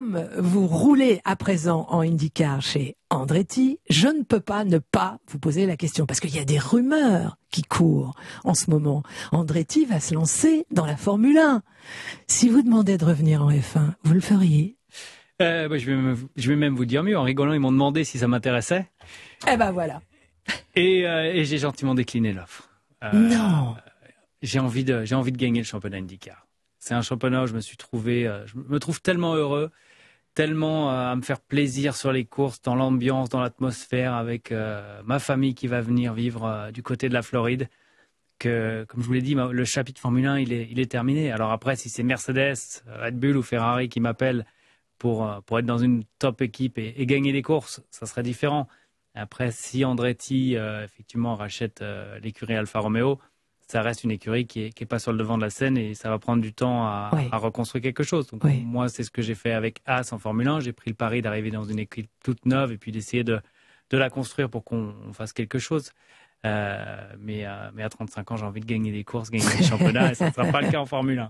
vous roulez à présent en IndyCar chez Andretti, je ne peux pas ne pas vous poser la question parce qu'il y a des rumeurs qui courent en ce moment. Andretti va se lancer dans la Formule 1. Si vous demandez de revenir en F1, vous le feriez euh, bah, je, vais même, vous dire mieux. En rigolant, ils m'ont demandé si ça m'intéressait. Eh ben voilà. Et, euh, j'ai gentiment décliné l'offre. Euh, non. j'ai envie de gagner le championnat IndyCar. C'est un championnat où je me suis trouvé, euh, je me trouve tellement heureux, tellement euh, à me faire plaisir sur les courses, dans l'ambiance, dans l'atmosphère, avec euh, ma famille qui va venir vivre du côté de la Floride. Que, comme je vous l'ai dit, le chapitre Formule 1, il est, terminé. Alors après, si c'est Mercedes, Red Bull ou Ferrari qui m'appellent pour, pour être dans une top équipe et, gagner des courses, ça serait différent. Après, si Andretti, effectivement, rachète l'écurie Alfa Romeo, ça reste une écurie qui n'est qui est pas sur le devant de la scène et ça va prendre du temps à, reconstruire quelque chose. Moi, c'est ce que j'ai fait avec As en Formule 1. J'ai pris le pari d'arriver dans une équipe toute neuve et puis d'essayer de, de la construire pour qu'on fasse quelque chose. Euh, mais, euh, mais à 35 ans, j'ai envie de gagner des courses, gagner des championnats, et ça ne sera pas le cas en Formule 1.